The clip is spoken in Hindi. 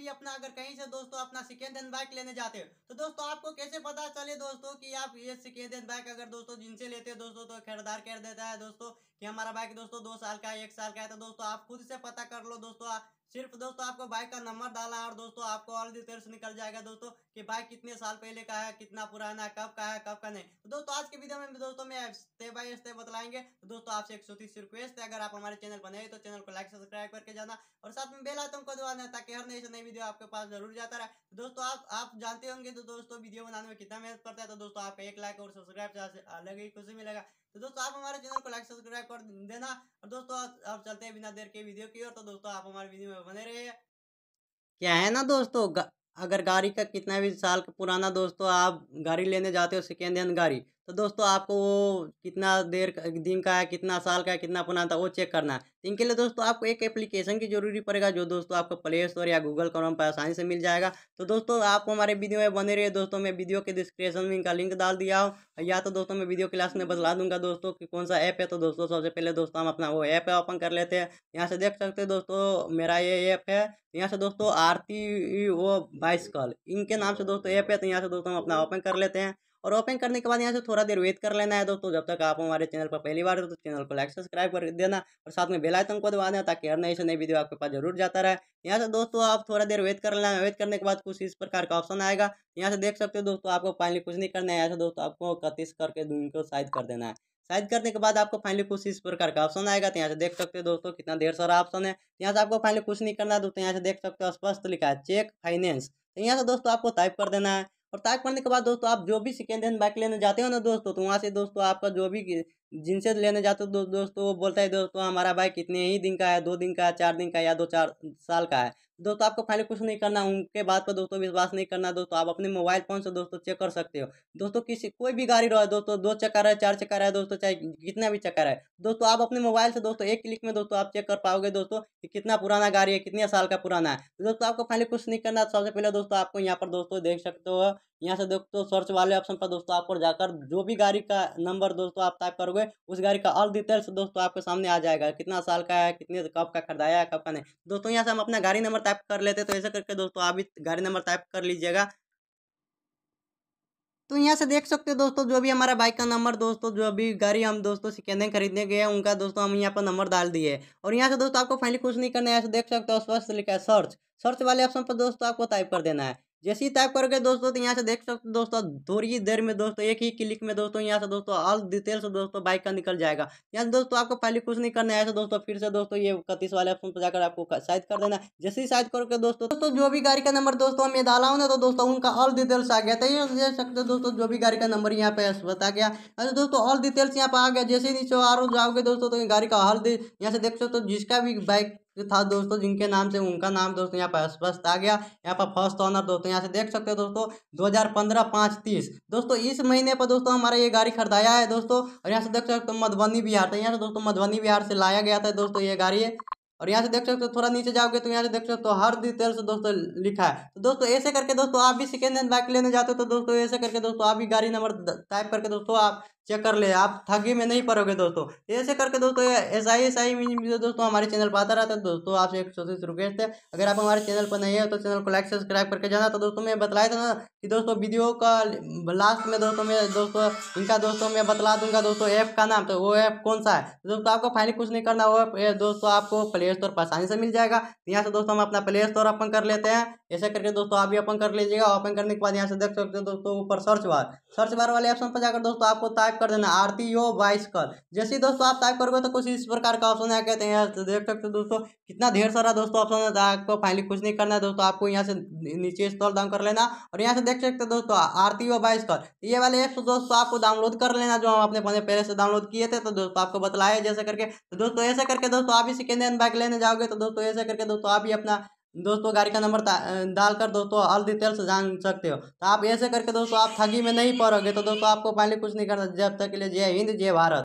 भी अपना अगर कहीं से दोस्तों अपना सेकेंड हैंड बाइक लेने जाते हो तो दोस्तों आपको कैसे पता चले दोस्तों कि आप ये सेकेंड हैंड बाइक अगर दोस्तों जिनसे लेते हो दोस्तों तो खरीदार कह देता है दोस्तों कि हमारा बाइक दोस्तों दो साल का है एक साल का है तो दोस्तों आप खुद से पता कर लो दोस्तों सिर्फ दोस्तों आपको बाइक का नंबर डाला है और दोस्तों आपको ऑल डिटेल्स निकल जाएगा दोस्तों कि बाइक कितने साल पहले का है कितना पुराना है कब का है कब का नहीं तो दोस्तों आज के वीडियो में दोस्तों मैं स्टेप बाय स्टेप बतलाएंगे तो दोस्तों आपसे एक छोटी सी रिक्वेस्ट है अगर आप हमारे चैनल बने तो चैनल को लाइक सब्सक्राइब करके जाना और साथ में बेल आइटम को दबाना ताकि हर नई से नई वीडियो आपके पास जरूर जाता रहे तो दोस्तों आप आप जानते होंगे तो दोस्तों वीडियो बनाने में कितना मेहनत पड़ता है तो दोस्तों आप एक लाइक और सब्सक्राइब से अलग ही खुशी मिलेगा तो दोस्तों आप हमारे चैनल को लाइक सब्सक्राइब कर देना और दोस्तों आप चलते हैं बिना देर के वीडियो की ओर तो दोस्तों आप हमारे वीडियो में बने रहे क्या है ना दोस्तों अगर गाड़ी का कितना भी साल का पुराना दोस्तों आप गाड़ी लेने जाते हो सेकेंड हैंड गाड़ी तो दोस्तों आपको वो कितना देर दिन का है कितना साल का है कितना पुराना था वो चेक करना है तो इनके लिए दोस्तों आपको एक एप्लीकेशन की जरूरी पड़ेगा जो दोस्तों आपको प्ले स्टोर या गूगल क्रोम पर आसानी से मिल जाएगा तो दोस्तों आपको हमारे वीडियो में बने रहिए दोस्तों मैं वीडियो के डिस्क्रिप्शन में इनका लिंक डाल दिया हूँ या तो दोस्तों मैं वीडियो क्लास में बदला दूंगा दोस्तों कि कौन सा ऐप है तो दोस्तों सबसे पहले दोस्तों हम अपना वो ऐप ओपन कर लेते हैं यहाँ से देख सकते हैं दोस्तों मेरा ये ऐप है यहाँ से दोस्तों आरती वो बाइसकल इनके नाम से दोस्तों ऐप है तो यहाँ से दोस्तों हम अपना ओपन कर लेते हैं और ओपन करने के बाद यहाँ से थोड़ा देर वेट कर लेना है दोस्तों जब तक आप हमारे चैनल पर पहली बार हो तो चैनल को लाइक सब्सक्राइब कर देना और साथ में बेलाइकन को दबा देना ताकि हर नई से नई वीडियो आपके पास जरूर जाता रहे यहाँ से दोस्तों आप थोड़ा देर वेट कर लेना वेट करने के बाद कुछ इस प्रकार का ऑप्शन आएगा यहाँ से देख सकते हो दोस्तों आपको फाइनली कुछ नहीं करना है यहाँ से दोस्तों आपको कतीस करके इनको साइड कर देना है साइज करने के बाद आपको फाइनली कुछ इस प्रकार का ऑप्शन आएगा तो यहाँ से देख सकते हो दोस्तों कितना देर सारा ऑप्शन है तो यहाँ से आपको फाइनली कुछ नहीं करना है दोस्तों यहाँ से देख सकते हो स्पष्ट लिखा है चेक फाइनेंस तो यहाँ से दोस्तों आपको टाइप कर देना है और ताक पढ़ने के बाद दोस्तों आप जो भी सेकेंड हैंड बाइक लेने जाते हो ना दोस्तों तो वहाँ से दोस्तों आपका जो भी जिनसे लेने जाते दो, दोस्तों तो वो बोलता है दोस्तों तो हमारा बाइक इतने ही दिन का है दो दिन का है चार दिन का या दो चार साल का है दोस्तों आपको फाइनली कुछ नहीं करना उनके बात पर दोस्तों विश्वास नहीं करना दोस्तों आप अपने मोबाइल फ़ोन से दोस्तों चेक कर सकते हो दोस्तों किसी कोई भी गाड़ी रहो दोस्तों दो चक्कर है चार चक्कर है दोस्तों चाहे कितना भी चक्कर है दोस्तों आप अपने मोबाइल से दोस्तों एक क्लिक में दोस्तों आप चेक कर पाओगे दोस्तों कि कितना पुराना गाड़ी है कितने साल का पुराना है दोस्तों आपको फाइनली कुछ नहीं करना सबसे पहले दोस्तों आपको यहाँ पर दोस्तों देख सकते हो यहाँ से दोस्तों सर्च वाले ऑप्शन पर दोस्तों आपको जाकर जो भी गाड़ी का नंबर दोस्तों आप टाइप करोगे करोगे उस गाड़ी का ऑल डिटेल्स दोस्तों आपके सामने आ जाएगा कितना साल का है कितने कब का खरीदाया है कब का नहीं दोस्तों यहाँ से हम अपना गाड़ी नंबर टाइप कर लेते तो ऐसे करके दोस्तों आप भी गाड़ी नंबर टाइप कर लीजिएगा तो यहाँ से देख सकते हो दोस्तों जो भी हमारा बाइक का नंबर दोस्तों जो भी गाड़ी हम दोस्तों सिकेंदे खरीदने गए हैं उनका दोस्तों हम यहाँ पर नंबर डाल दिए और यहाँ से दोस्तों आपको फाइनली कुछ नहीं करना है ऐसे देख सकते हो स्वस्थ लिखा है सर्च सर्च वाले ऑप्शन पर दोस्तों आपको टाइप कर देना है जैसे ही टाइप करोगे दोस्तों तो यहाँ से देख सकते हो दोस्तों थोड़ी ही देर में दोस्तों एक ही क्लिक में दोस्तों यहाँ से दोस्तों ऑल डिटेल्स दोस्तों बाइक का निकल जाएगा यहाँ से दोस्तों आपको पहले कुछ नहीं करना है ऐसे दोस्तों फिर से दोस्तों ये इकतीस वाले ऑप्शन पर जाकर आपको शायद कर देना जैसे ही शायद करोगे दोस्तों तो दोस्तों जो भी गाड़ी का नंबर दोस्तों हमें डाला हूँ ना तो दोस्तों उनका ऑल डिटेल्स आ गया था तो ये देख सकते दोस्तों जो भी गाड़ी का नंबर यहाँ पे बता गया अरे दोस्तों ऑल डिटेल्स यहाँ पे आ गया जैसे नीचे आरोप जाओगे दोस्तों तो गाड़ी का हॉल यहाँ से देख सकते हो जिसका भी बाइक था दोस्तों जिनके नाम से उनका नाम दोस्तों यहाँ पर स्पष्ट आ गया यहाँ पर फर्स्ट ऑनर दोस्तों यहाँ से देख सकते हो दोस्तों दो हज़ार पंद्रह पाँच तीस दोस्तों इस महीने पर दोस्तों हमारा ये गाड़ी खरीदाया है दोस्तों और यहाँ से देख सकते हो मधुबनी बिहार था यहाँ से दोस्तों मधुबनी बिहार से लाया गया था दोस्तों ये गाड़ी और यहाँ से देख सकते हो थोड़ा नीचे जाओगे तो यहाँ से देख सकते हो हर डिटेल से दोस्तों लिखा है तो दोस्तों ऐसे करके दोस्तों आप भी सेकेंड हैंड बाइक लेने जाते हो तो दोस्तों ऐसे करके दोस्तों आप भी गाड़ी नंबर टाइप करके दोस्तों आप चेक कर ले आप ठगी में नहीं पड़ोगे दोस्तों ऐसे करके दोस्तों S I S I video दोस्तों हमारे चैनल पर आता रहता है तो दोस्तों आपसे एक छोटे से रिक्वेस्ट है अगर आप हमारे चैनल पर नहीं है तो चैनल को लाइक सब्सक्राइब करके जाना तो दोस्तों मैं बताया था ना कि दोस्तों वीडियो का लास्ट में दोस्तों मैं दोस्तों इनका दोस्तों मैं बतला दूंगा दोस्तों ऐप का नाम तो वो ऐप कौन सा है दोस्तों आपको फाइनली कुछ नहीं करना वो ऐप दोस्तों आपको प्ले प्ले स्टोर पर आसानी से मिल जाएगा यहाँ से दोस्तों हम अपना प्ले स्टोर ओपन कर लेते हैं ऐसे करके दोस्तों आप भी ओपन कर लीजिएगा ओपन करने के बाद यहाँ से देख सकते हैं दोस्तों ऊपर सर्च बार सर्च बार वाले ऑप्शन पर जाकर दोस्तों आपको टाइप कर देना आरती टी ओ बाईस कर जैसे दोस्तों आप टाइप करोगे तो कुछ इस प्रकार का ऑप्शन आ कहते हैं देख सकते हो दोस्तों कितना ढेर सारा दोस्तों ऑप्शन है आपको फाइनली कुछ नहीं करना है दोस्तों आपको यहाँ से नीचे स्टॉल डाउन कर लेना और यहाँ से देख सकते हो दोस्तों आरती टी ओ बाईस कर ये वाले ऐप्स तो दोस्तों आपको डाउनलोड कर लेना जो हम अपने पहले से डाउनलोड किए थे तो दोस्तों आपको बतलाया जैसे करके तो दोस्तों ऐसे करके दोस्तों आप इसी के अंदर बाइक लेने जाओगे तो दोस्तों ऐसे करके दोस्तों आप ही अपना दोस्तों गाड़ी का नंबर डालकर दोस्तों ऑल डिटेल से जान सकते हो तो आप ऐसे करके दोस्तों आप ठगी में नहीं पड़ोगे तो दोस्तों आपको पहले कुछ नहीं करना जब तक के लिए जय हिंद जय भारत